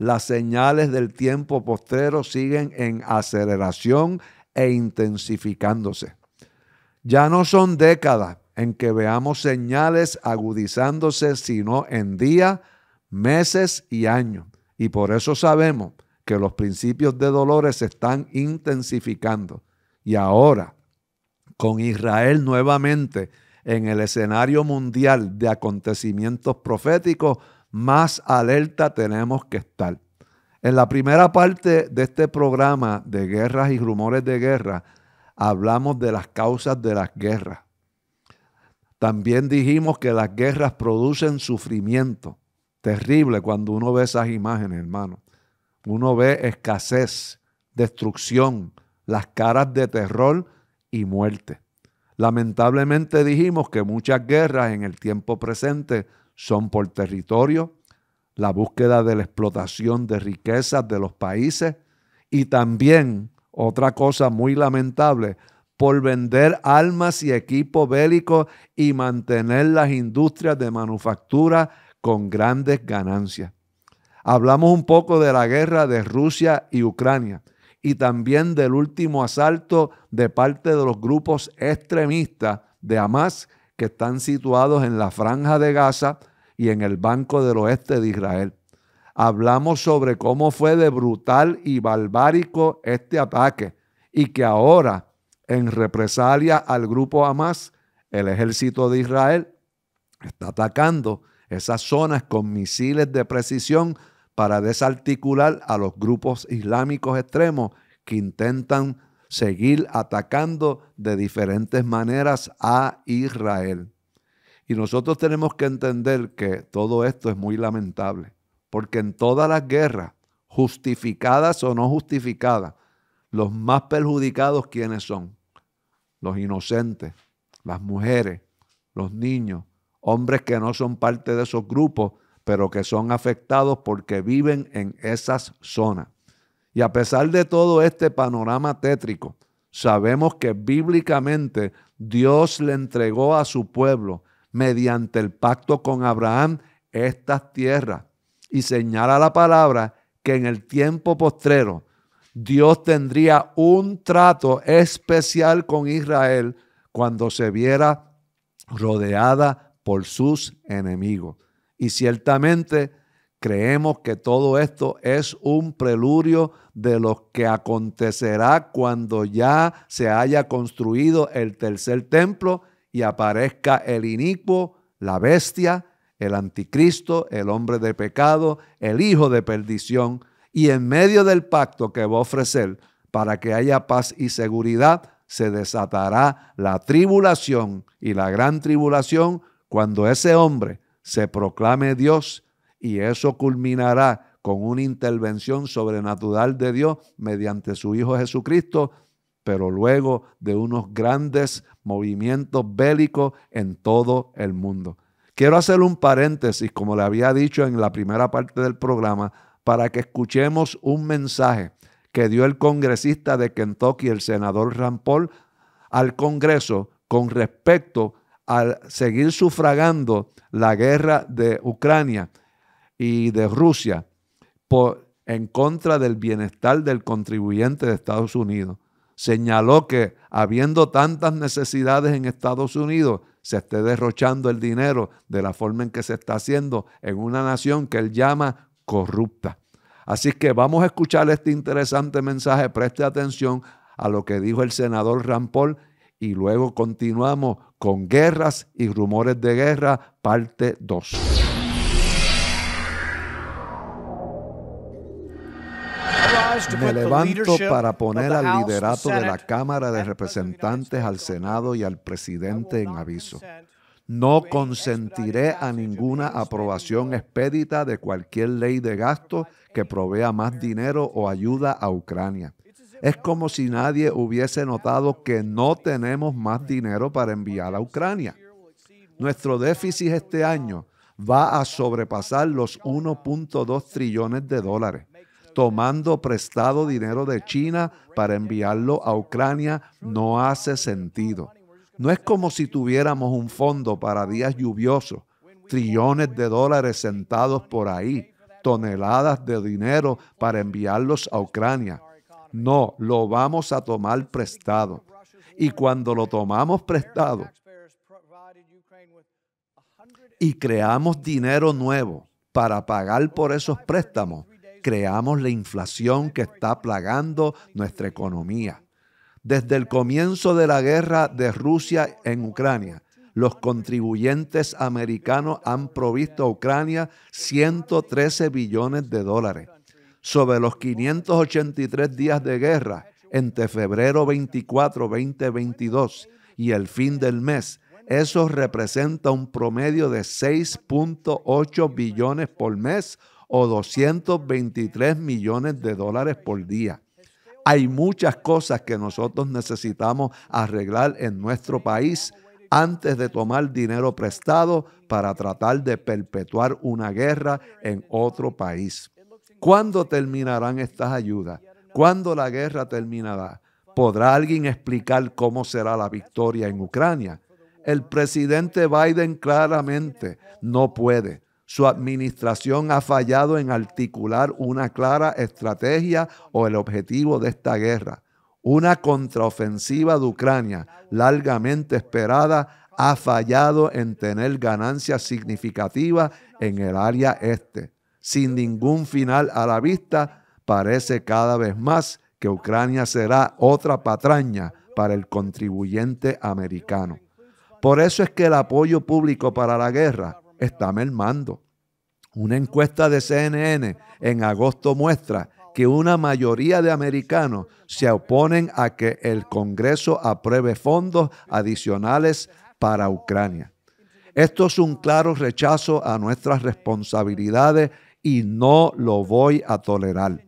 las señales del tiempo postrero siguen en aceleración e intensificándose. Ya no son décadas en que veamos señales agudizándose, sino en días, meses y años. Y por eso sabemos que los principios de dolores se están intensificando. Y ahora, con Israel nuevamente en el escenario mundial de acontecimientos proféticos, más alerta tenemos que estar. En la primera parte de este programa de guerras y rumores de guerra, hablamos de las causas de las guerras. También dijimos que las guerras producen sufrimiento. Terrible cuando uno ve esas imágenes, hermano. Uno ve escasez, destrucción, las caras de terror y muerte. Lamentablemente dijimos que muchas guerras en el tiempo presente son por territorio, la búsqueda de la explotación de riquezas de los países y también, otra cosa muy lamentable, por vender armas y equipo bélico y mantener las industrias de manufactura con grandes ganancias. Hablamos un poco de la guerra de Rusia y Ucrania y también del último asalto de parte de los grupos extremistas de Hamas que están situados en la franja de Gaza y en el Banco del Oeste de Israel. Hablamos sobre cómo fue de brutal y barbárico este ataque y que ahora, en represalia al grupo Hamas, el ejército de Israel está atacando esas zonas con misiles de precisión para desarticular a los grupos islámicos extremos que intentan seguir atacando de diferentes maneras a Israel. Y nosotros tenemos que entender que todo esto es muy lamentable, porque en todas las guerras, justificadas o no justificadas, los más perjudicados quienes son? Los inocentes, las mujeres, los niños, hombres que no son parte de esos grupos, pero que son afectados porque viven en esas zonas. Y a pesar de todo este panorama tétrico, sabemos que bíblicamente Dios le entregó a su pueblo mediante el pacto con Abraham estas tierras. Y señala la palabra que en el tiempo postrero Dios tendría un trato especial con Israel cuando se viera rodeada por sus enemigos. Y ciertamente creemos que todo esto es un preludio de lo que acontecerá cuando ya se haya construido el tercer templo y aparezca el inicuo, la bestia, el anticristo, el hombre de pecado, el hijo de perdición, y en medio del pacto que va a ofrecer para que haya paz y seguridad, se desatará la tribulación y la gran tribulación cuando ese hombre se proclame Dios y eso culminará con una intervención sobrenatural de Dios mediante su Hijo Jesucristo pero luego de unos grandes movimientos bélicos en todo el mundo. Quiero hacer un paréntesis, como le había dicho en la primera parte del programa, para que escuchemos un mensaje que dio el congresista de Kentucky, el senador Rampol, al Congreso con respecto al seguir sufragando la guerra de Ucrania y de Rusia en contra del bienestar del contribuyente de Estados Unidos señaló que habiendo tantas necesidades en Estados Unidos, se esté derrochando el dinero de la forma en que se está haciendo en una nación que él llama corrupta. Así que vamos a escuchar este interesante mensaje, preste atención a lo que dijo el senador Rampol y luego continuamos con guerras y rumores de guerra, parte 2. Me levanto para poner al liderato de la Cámara de Representantes, al Senado y al presidente en aviso. No consentiré a ninguna aprobación expedita de cualquier ley de gasto que provea más dinero o ayuda a Ucrania. Es como si nadie hubiese notado que no tenemos más dinero para enviar a Ucrania. Nuestro déficit este año va a sobrepasar los 1.2 trillones de dólares tomando prestado dinero de China para enviarlo a Ucrania no hace sentido. No es como si tuviéramos un fondo para días lluviosos, trillones de dólares sentados por ahí, toneladas de dinero para enviarlos a Ucrania. No, lo vamos a tomar prestado. Y cuando lo tomamos prestado y creamos dinero nuevo para pagar por esos préstamos, creamos la inflación que está plagando nuestra economía. Desde el comienzo de la guerra de Rusia en Ucrania, los contribuyentes americanos han provisto a Ucrania 113 billones de dólares. Sobre los 583 días de guerra, entre febrero 24, 2022 y el fin del mes, eso representa un promedio de 6.8 billones por mes o 223 millones de dólares por día. Hay muchas cosas que nosotros necesitamos arreglar en nuestro país antes de tomar dinero prestado para tratar de perpetuar una guerra en otro país. ¿Cuándo terminarán estas ayudas? ¿Cuándo la guerra terminará? ¿Podrá alguien explicar cómo será la victoria en Ucrania? El presidente Biden claramente no puede, su administración ha fallado en articular una clara estrategia o el objetivo de esta guerra. Una contraofensiva de Ucrania, largamente esperada, ha fallado en tener ganancias significativas en el área este. Sin ningún final a la vista, parece cada vez más que Ucrania será otra patraña para el contribuyente americano. Por eso es que el apoyo público para la guerra está mermando. Una encuesta de CNN en agosto muestra que una mayoría de americanos se oponen a que el Congreso apruebe fondos adicionales para Ucrania. Esto es un claro rechazo a nuestras responsabilidades y no lo voy a tolerar.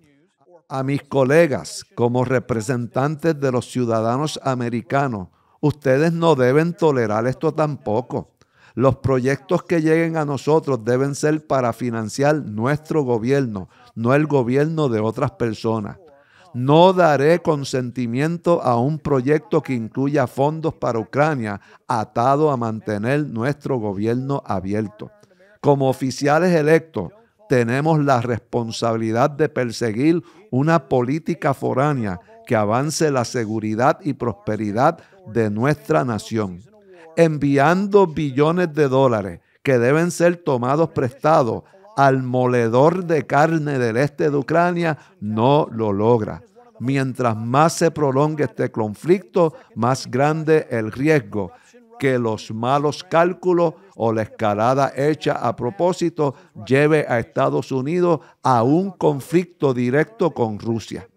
A mis colegas, como representantes de los ciudadanos americanos, ustedes no deben tolerar esto tampoco. Los proyectos que lleguen a nosotros deben ser para financiar nuestro gobierno, no el gobierno de otras personas. No daré consentimiento a un proyecto que incluya fondos para Ucrania atado a mantener nuestro gobierno abierto. Como oficiales electos, tenemos la responsabilidad de perseguir una política foránea que avance la seguridad y prosperidad de nuestra nación enviando billones de dólares que deben ser tomados prestados al moledor de carne del este de Ucrania, no lo logra. Mientras más se prolongue este conflicto, más grande el riesgo que los malos cálculos o la escalada hecha a propósito lleve a Estados Unidos a un conflicto directo con Rusia.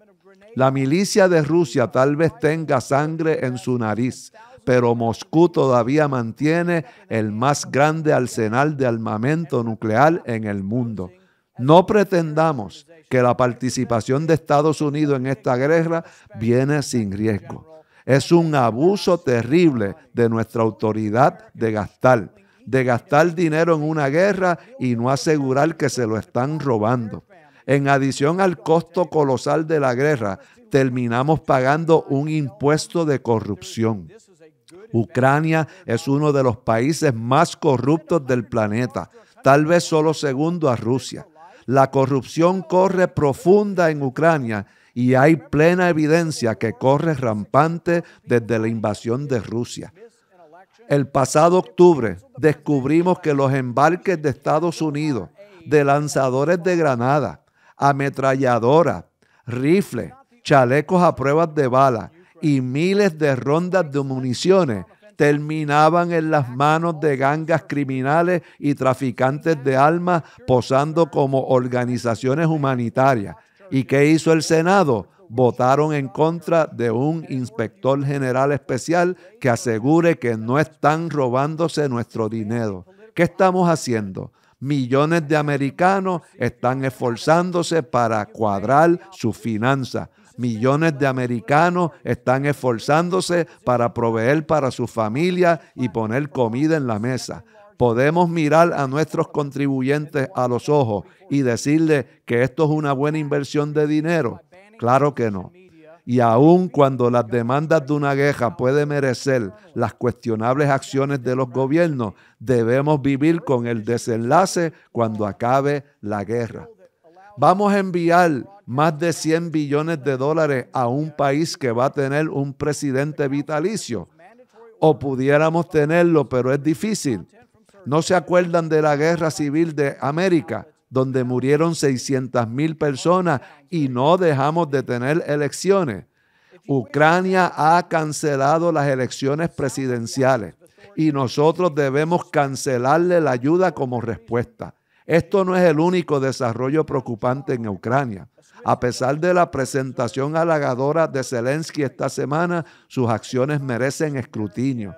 La milicia de Rusia tal vez tenga sangre en su nariz, pero Moscú todavía mantiene el más grande arsenal de armamento nuclear en el mundo. No pretendamos que la participación de Estados Unidos en esta guerra viene sin riesgo. Es un abuso terrible de nuestra autoridad de gastar, de gastar dinero en una guerra y no asegurar que se lo están robando. En adición al costo colosal de la guerra, terminamos pagando un impuesto de corrupción. Ucrania es uno de los países más corruptos del planeta, tal vez solo segundo a Rusia. La corrupción corre profunda en Ucrania y hay plena evidencia que corre rampante desde la invasión de Rusia. El pasado octubre descubrimos que los embarques de Estados Unidos de lanzadores de granada, ametralladoras, rifles, chalecos a pruebas de bala y miles de rondas de municiones terminaban en las manos de gangas criminales y traficantes de armas posando como organizaciones humanitarias. ¿Y qué hizo el Senado? Votaron en contra de un inspector general especial que asegure que no están robándose nuestro dinero. ¿Qué estamos haciendo? Millones de americanos están esforzándose para cuadrar sus finanzas Millones de americanos están esforzándose para proveer para su familia y poner comida en la mesa. Podemos mirar a nuestros contribuyentes a los ojos y decirle que esto es una buena inversión de dinero. Claro que no. Y aun cuando las demandas de una guerra pueden merecer las cuestionables acciones de los gobiernos, debemos vivir con el desenlace cuando acabe la guerra. Vamos a enviar más de 100 billones de dólares a un país que va a tener un presidente vitalicio. O pudiéramos tenerlo, pero es difícil. ¿No se acuerdan de la guerra civil de América, donde murieron 600 mil personas y no dejamos de tener elecciones? Ucrania ha cancelado las elecciones presidenciales y nosotros debemos cancelarle la ayuda como respuesta. Esto no es el único desarrollo preocupante en Ucrania. A pesar de la presentación halagadora de Zelensky esta semana, sus acciones merecen escrutinio.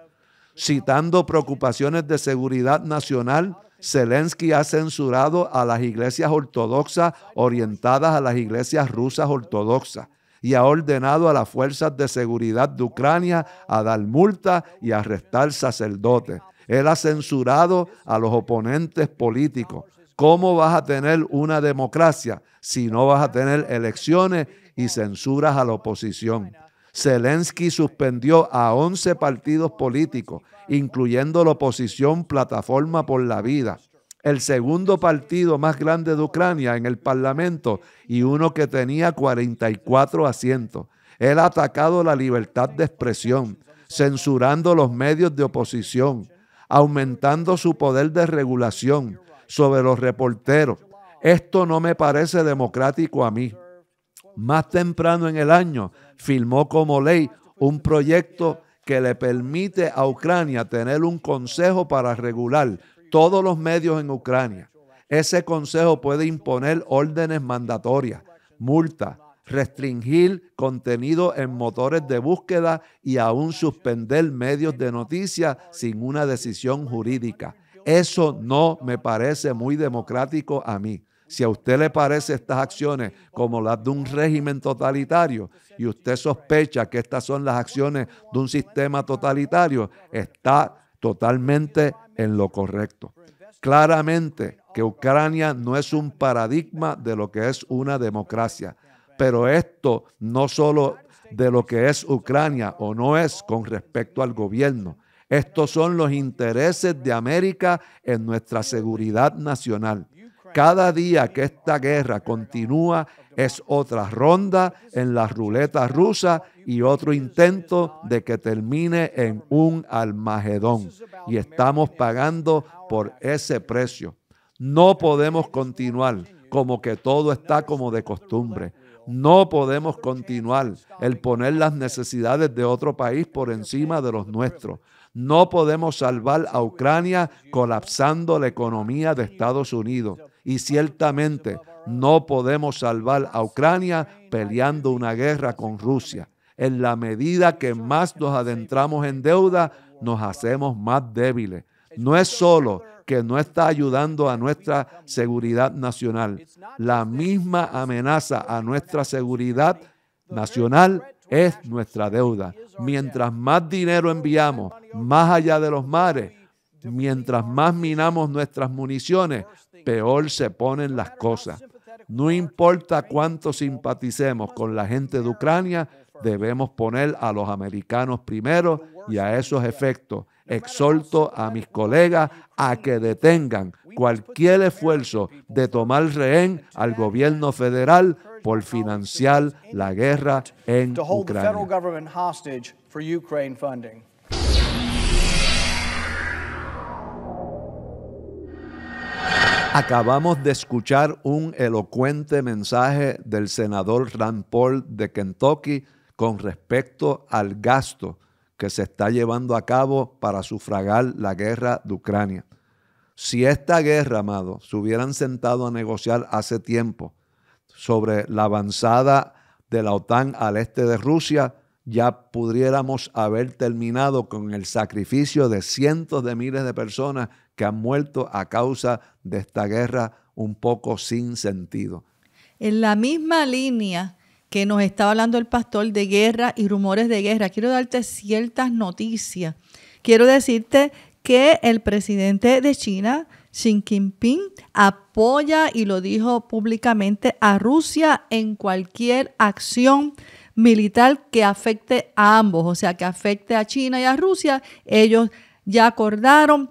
Citando preocupaciones de seguridad nacional, Zelensky ha censurado a las iglesias ortodoxas orientadas a las iglesias rusas ortodoxas y ha ordenado a las fuerzas de seguridad de Ucrania a dar multa y arrestar sacerdotes. Él ha censurado a los oponentes políticos, ¿Cómo vas a tener una democracia si no vas a tener elecciones y censuras a la oposición? Zelensky suspendió a 11 partidos políticos, incluyendo la oposición Plataforma por la Vida, el segundo partido más grande de Ucrania en el Parlamento y uno que tenía 44 asientos. Él ha atacado la libertad de expresión, censurando los medios de oposición, aumentando su poder de regulación, sobre los reporteros. Esto no me parece democrático a mí. Más temprano en el año firmó como ley un proyecto que le permite a Ucrania tener un consejo para regular todos los medios en Ucrania. Ese consejo puede imponer órdenes mandatorias, multas, restringir contenido en motores de búsqueda y aún suspender medios de noticias sin una decisión jurídica. Eso no me parece muy democrático a mí. Si a usted le parece estas acciones como las de un régimen totalitario y usted sospecha que estas son las acciones de un sistema totalitario, está totalmente en lo correcto. Claramente que Ucrania no es un paradigma de lo que es una democracia, pero esto no solo de lo que es Ucrania o no es con respecto al gobierno, estos son los intereses de América en nuestra seguridad nacional. Cada día que esta guerra continúa es otra ronda en las ruletas rusas y otro intento de que termine en un almagedón. Y estamos pagando por ese precio. No podemos continuar como que todo está como de costumbre. No podemos continuar el poner las necesidades de otro país por encima de los nuestros. No podemos salvar a Ucrania colapsando la economía de Estados Unidos. Y ciertamente no podemos salvar a Ucrania peleando una guerra con Rusia. En la medida que más nos adentramos en deuda, nos hacemos más débiles. No es solo que no está ayudando a nuestra seguridad nacional. La misma amenaza a nuestra seguridad nacional es nuestra deuda. Mientras más dinero enviamos más allá de los mares, mientras más minamos nuestras municiones, peor se ponen las cosas. No importa cuánto simpaticemos con la gente de Ucrania, debemos poner a los americanos primero y a esos efectos exhorto a mis colegas a que detengan cualquier esfuerzo de tomar rehén al gobierno federal por financiar la guerra en Ucrania. Acabamos de escuchar un elocuente mensaje del senador Rand Paul de Kentucky con respecto al gasto que se está llevando a cabo para sufragar la guerra de Ucrania. Si esta guerra, amado, se hubieran sentado a negociar hace tiempo, sobre la avanzada de la OTAN al este de Rusia, ya pudiéramos haber terminado con el sacrificio de cientos de miles de personas que han muerto a causa de esta guerra un poco sin sentido. En la misma línea que nos está hablando el pastor de guerra y rumores de guerra, quiero darte ciertas noticias. Quiero decirte que el presidente de China, Xi Jinping apoya, y lo dijo públicamente, a Rusia en cualquier acción militar que afecte a ambos, o sea, que afecte a China y a Rusia. Ellos ya acordaron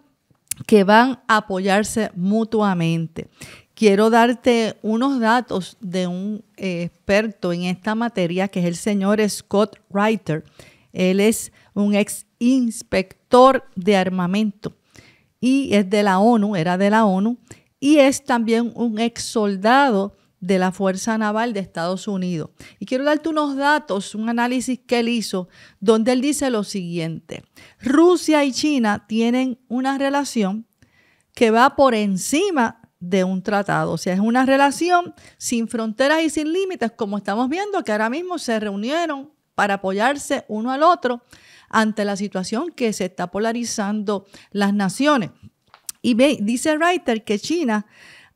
que van a apoyarse mutuamente. Quiero darte unos datos de un eh, experto en esta materia, que es el señor Scott Reiter. Él es un ex inspector de armamento y es de la ONU, era de la ONU, y es también un ex soldado de la Fuerza Naval de Estados Unidos. Y quiero darte unos datos, un análisis que él hizo, donde él dice lo siguiente, Rusia y China tienen una relación que va por encima de un tratado, o sea, es una relación sin fronteras y sin límites, como estamos viendo que ahora mismo se reunieron para apoyarse uno al otro ante la situación que se está polarizando las naciones. Y dice Reiter que China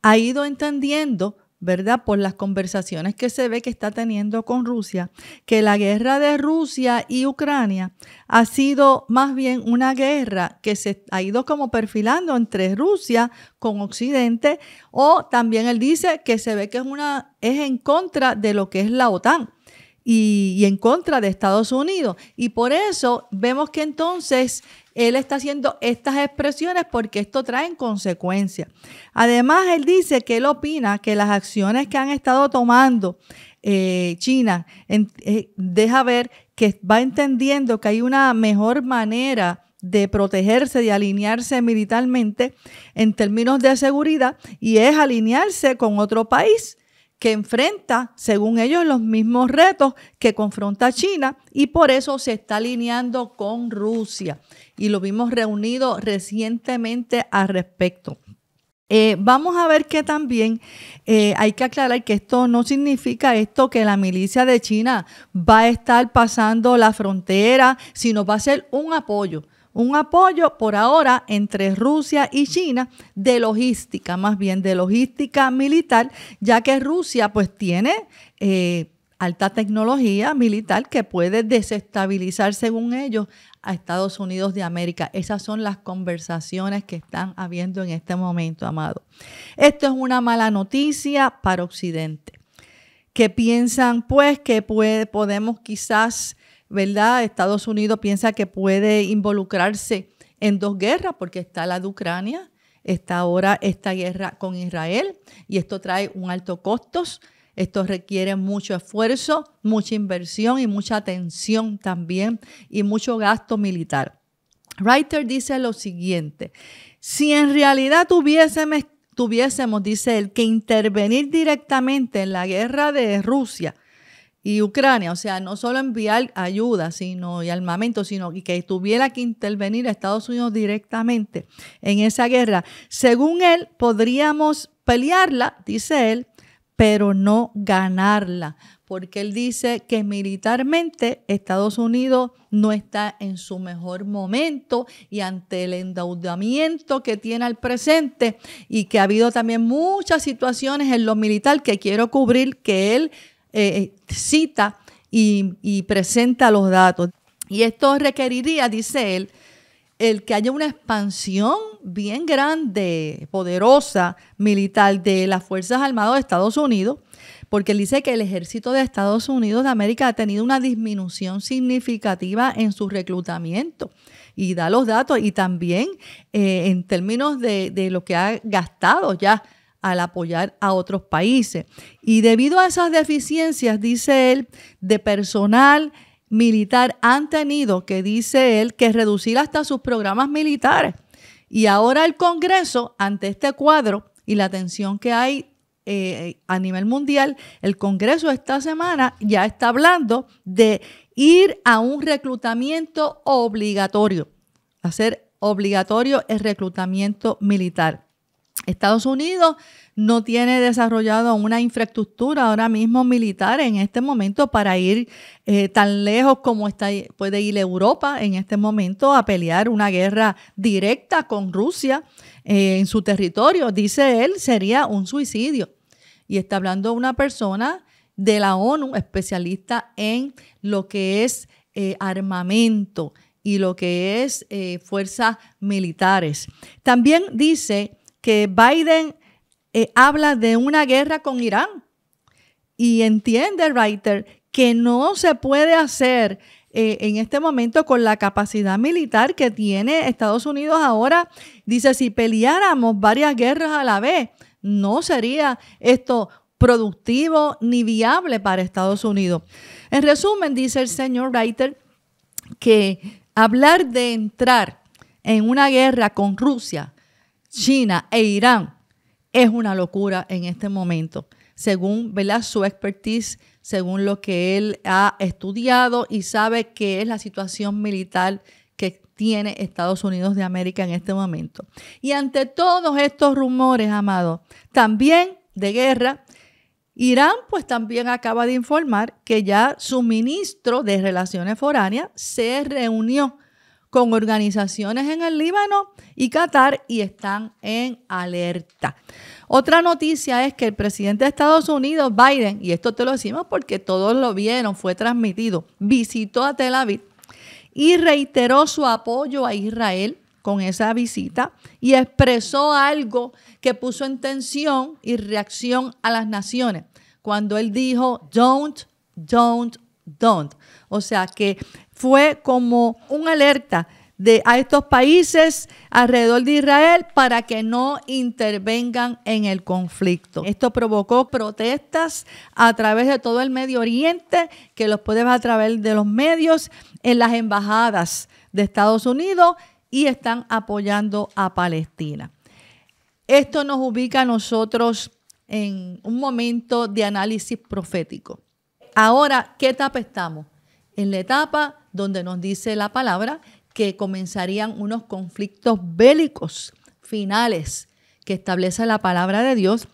ha ido entendiendo ¿verdad? Por las conversaciones que se ve que está teniendo con Rusia, que la guerra de Rusia y Ucrania ha sido más bien una guerra que se ha ido como perfilando entre Rusia con Occidente, o también él dice que se ve que es una es en contra de lo que es la OTAN y, en contra de Estados Unidos. Y por eso vemos que entonces él está haciendo estas expresiones porque esto trae consecuencias. Además, él dice que él opina que las acciones que han estado tomando eh, China eh, deja ver que va entendiendo que hay una mejor manera de protegerse, de alinearse militarmente en términos de seguridad y es alinearse con otro país que enfrenta, según ellos, los mismos retos que confronta China y por eso se está alineando con Rusia. Y lo vimos reunido recientemente al respecto. Eh, vamos a ver que también eh, hay que aclarar que esto no significa esto que la milicia de China va a estar pasando la frontera, sino va a ser un apoyo un apoyo por ahora entre Rusia y China de logística, más bien de logística militar, ya que Rusia pues tiene... Eh, alta tecnología militar que puede desestabilizar, según ellos, a Estados Unidos de América. Esas son las conversaciones que están habiendo en este momento, amado. Esto es una mala noticia para Occidente, que piensan pues que puede, podemos quizás ¿verdad? Estados Unidos piensa que puede involucrarse en dos guerras, porque está la de Ucrania, está ahora esta guerra con Israel, y esto trae un alto costo. Esto requiere mucho esfuerzo, mucha inversión y mucha atención también y mucho gasto militar. Reiter dice lo siguiente, si en realidad tuviésemos, tuviésemos, dice él, que intervenir directamente en la guerra de Rusia y Ucrania, o sea, no solo enviar ayuda sino, y armamento, sino que tuviera que intervenir Estados Unidos directamente en esa guerra. Según él, podríamos pelearla, dice él, pero no ganarla, porque él dice que militarmente Estados Unidos no está en su mejor momento y ante el endeudamiento que tiene al presente y que ha habido también muchas situaciones en lo militar que quiero cubrir que él eh, eh, cita y, presenta los datos. Y esto requeriría, dice él, el que haya una expansión bien grande, poderosa, militar de las Fuerzas Armadas de Estados Unidos, porque él dice que el ejército de Estados Unidos de América ha tenido una disminución significativa en su reclutamiento. Y da los datos y también eh, en términos de lo que ha gastado ya al apoyar a otros países. Y debido a esas deficiencias, dice él, de personal militar han tenido que, dice él, que reducir hasta sus programas militares. Y ahora el Congreso, ante este cuadro y la tensión que hay eh, a nivel mundial, el Congreso esta semana ya está hablando de ir a un reclutamiento obligatorio, hacer obligatorio el reclutamiento militar. Estados Unidos no tiene desarrollado una infraestructura ahora mismo militar en este momento para ir eh, tan lejos como está, puede ir Europa en este momento a pelear una guerra directa con Rusia eh, en su territorio. Dice él, sería un suicidio. Y está hablando una persona de la ONU, especialista en lo que es eh, armamento y lo que es fuerzas militares. También dice que Biden eh, habla de una guerra con Irán. Y entiende, Reiter, que no se puede hacer eh, en este momento con la capacidad militar que tiene Estados Unidos ahora. Dice, si peleáramos varias guerras a la vez, no sería esto productivo ni viable para Estados Unidos. En resumen, dice el señor Reiter que hablar de entrar en una guerra con Rusia China e Irán es una locura en este momento, según su expertise, según lo que él ha estudiado y sabe qué es la situación militar que tiene Estados Unidos de América en este momento. Y ante todos estos rumores, amado, también de guerra, Irán pues también acaba de informar que ya su ministro de Relaciones Foráneas se reunió con organizaciones en el Líbano y Qatar y están en alerta. Otra noticia es que el presidente de Estados Unidos, Biden, y esto te lo decimos porque todos lo vieron, fue transmitido, visitó a Tel Aviv y reiteró su apoyo a Israel con esa visita y expresó algo que puso en tensión y reacción a las naciones cuando él dijo, don't, don't, don't. O sea que fue como un alerta de, a estos países alrededor de Israel para que no intervengan en el conflicto. Esto provocó protestas a través de todo el Medio Oriente, que los puedes ver a través de los medios, en las embajadas de Estados Unidos y están apoyando a Palestina. Esto nos ubica a nosotros en un momento de análisis profético. Ahora, ¿qué etapa estamos? en la etapa donde nos dice la palabra que comenzarían unos conflictos bélicos finales que establece la palabra de Dios,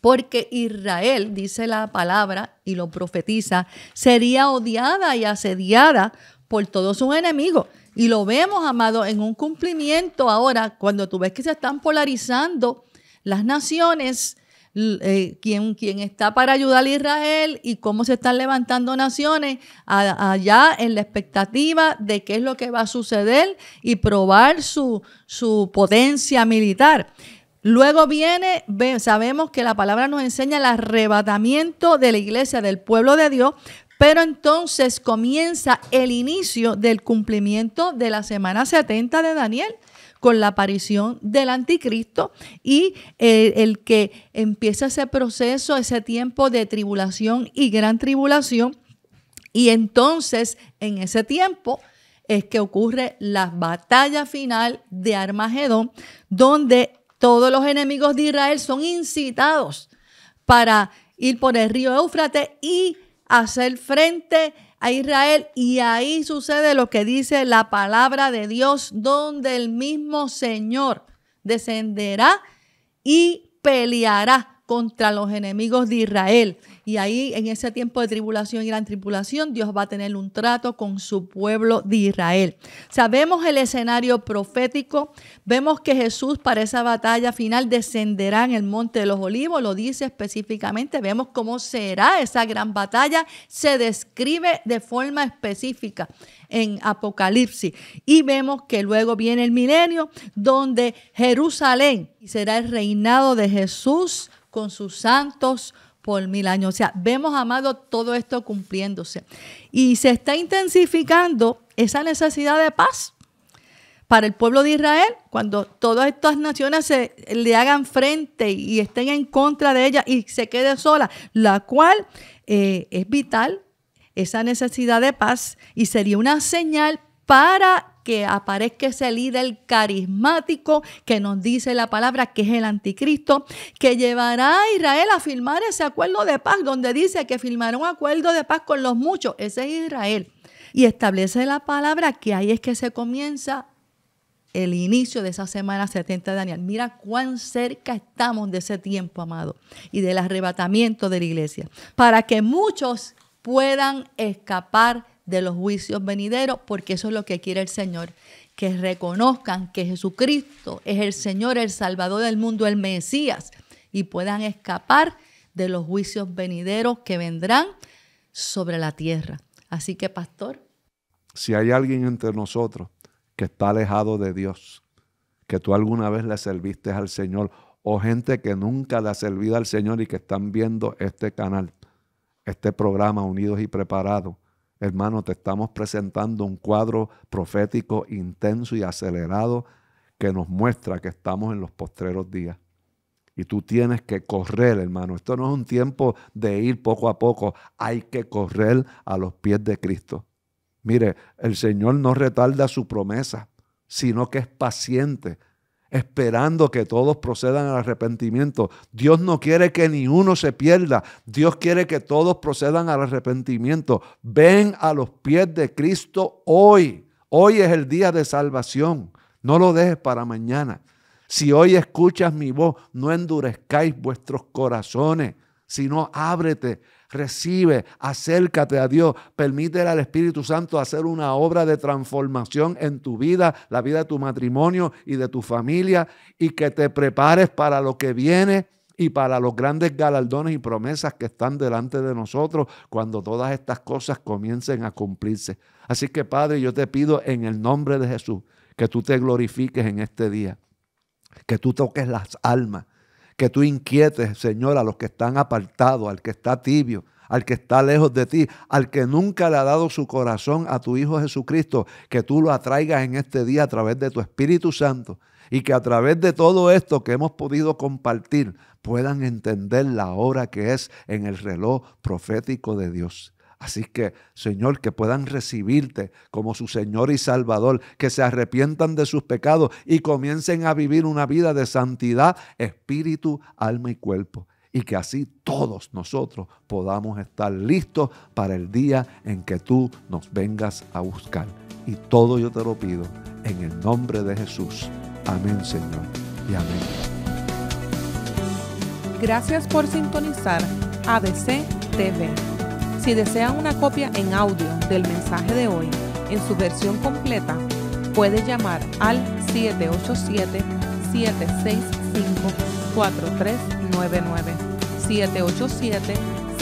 porque Israel, dice la palabra y lo profetiza, sería odiada y asediada por todos sus enemigos. Y lo vemos, amado, en un cumplimiento ahora, cuando tú ves que se están polarizando las naciones eh, quien quién, está para ayudar a Israel y cómo se están levantando naciones allá en la expectativa de qué es lo que va a suceder y probar su, su potencia militar. Luego viene, sabemos que la palabra nos enseña el arrebatamiento de la iglesia, del pueblo de Dios, pero entonces comienza el inicio del cumplimiento de la semana 70 de Daniel con la aparición del anticristo y eh, el que empieza ese proceso, ese tiempo de tribulación y gran tribulación. Y entonces en ese tiempo es que ocurre la batalla final de Armagedón, donde todos los enemigos de Israel son incitados para ir por el río Éufrates y hacer frente a Israel y ahí sucede lo que dice la palabra de Dios, donde el mismo Señor descenderá y peleará contra los enemigos de Israel. Y ahí en ese tiempo de tribulación y gran tribulación, Dios va a tener un trato con su pueblo de Israel. Sabemos el escenario profético, vemos que Jesús para esa batalla final descenderá en el monte de los olivos, lo dice específicamente, vemos cómo será esa gran batalla, se describe de forma específica en Apocalipsis. Y vemos que luego viene el milenio donde Jerusalén será el reinado de Jesús con sus santos por mil años. O sea, vemos, amado, todo esto cumpliéndose. Y se está intensificando esa necesidad de paz para el pueblo de Israel, cuando todas estas naciones se le hagan frente y estén en contra de ella y se quede sola, la cual eh, es vital, esa necesidad de paz, y sería una señal para que aparezca ese líder carismático que nos dice la palabra que es el anticristo, que llevará a Israel a firmar ese acuerdo de paz, donde dice que firmará un acuerdo de paz con los muchos, ese es Israel. Y establece la palabra que ahí es que se comienza el inicio de esa semana 70 de Daniel. Mira cuán cerca estamos de ese tiempo, amado, y del arrebatamiento de la iglesia, para que muchos puedan escapar de los juicios venideros, porque eso es lo que quiere el Señor, que reconozcan que Jesucristo es el Señor, el Salvador del mundo, el Mesías, y puedan escapar de los juicios venideros que vendrán sobre la tierra. Así que, pastor. Si hay alguien entre nosotros que está alejado de Dios, que tú alguna vez le serviste al Señor, o gente que nunca le ha servido al Señor y que están viendo este canal, este programa Unidos y Preparados, Hermano, te estamos presentando un cuadro profético intenso y acelerado que nos muestra que estamos en los postreros días. Y tú tienes que correr, hermano. Esto no es un tiempo de ir poco a poco. Hay que correr a los pies de Cristo. Mire, el Señor no retarda su promesa, sino que es paciente esperando que todos procedan al arrepentimiento. Dios no quiere que ni uno se pierda. Dios quiere que todos procedan al arrepentimiento. Ven a los pies de Cristo hoy. Hoy es el día de salvación. No lo dejes para mañana. Si hoy escuchas mi voz, no endurezcáis vuestros corazones, sino ábrete Recibe, acércate a Dios, permítele al Espíritu Santo hacer una obra de transformación en tu vida, la vida de tu matrimonio y de tu familia, y que te prepares para lo que viene y para los grandes galardones y promesas que están delante de nosotros cuando todas estas cosas comiencen a cumplirse. Así que Padre, yo te pido en el nombre de Jesús que tú te glorifiques en este día, que tú toques las almas, que tú inquietes, Señor, a los que están apartados, al que está tibio, al que está lejos de ti, al que nunca le ha dado su corazón a tu Hijo Jesucristo, que tú lo atraigas en este día a través de tu Espíritu Santo y que a través de todo esto que hemos podido compartir puedan entender la hora que es en el reloj profético de Dios. Así que, Señor, que puedan recibirte como su Señor y Salvador, que se arrepientan de sus pecados y comiencen a vivir una vida de santidad, espíritu, alma y cuerpo. Y que así todos nosotros podamos estar listos para el día en que tú nos vengas a buscar. Y todo yo te lo pido en el nombre de Jesús. Amén, Señor. Y amén. Gracias por sintonizar ABC TV. Si desea una copia en audio del mensaje de hoy, en su versión completa, puede llamar al 787-765-4399. 787-765-4399.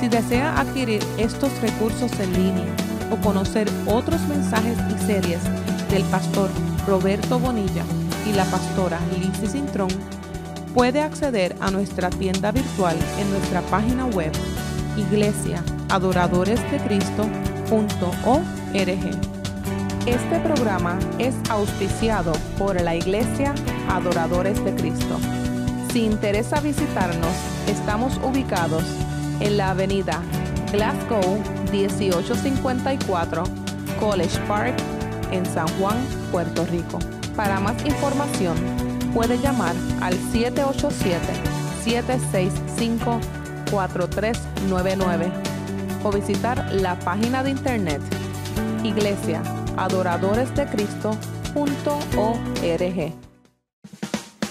Si desea adquirir estos recursos en línea o conocer otros mensajes y series del pastor Roberto Bonilla y la pastora Lizzie Sintrón, puede acceder a nuestra tienda virtual en nuestra página web iglesiaadoradoresdecristo.org. Este programa es auspiciado por la Iglesia Adoradores de Cristo. Si interesa visitarnos, estamos ubicados en la avenida Glasgow 1854, College Park, en San Juan, Puerto Rico. Para más información, puede llamar al 787-765-4399 o visitar la página de internet iglesiaadoradoresdecristo.org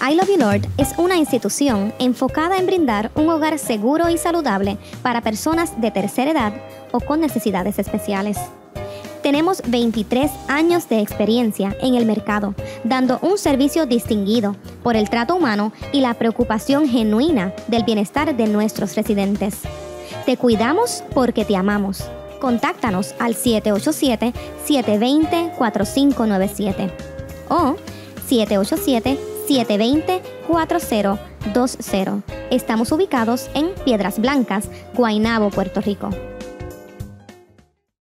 I Love You Lord es una institución enfocada en brindar un hogar seguro y saludable para personas de tercera edad o con necesidades especiales. Tenemos 23 años de experiencia en el mercado, dando un servicio distinguido por el trato humano y la preocupación genuina del bienestar de nuestros residentes. Te cuidamos porque te amamos. Contáctanos al 787-720-4597 o 787-720-4020. Estamos ubicados en Piedras Blancas, Guaynabo, Puerto Rico.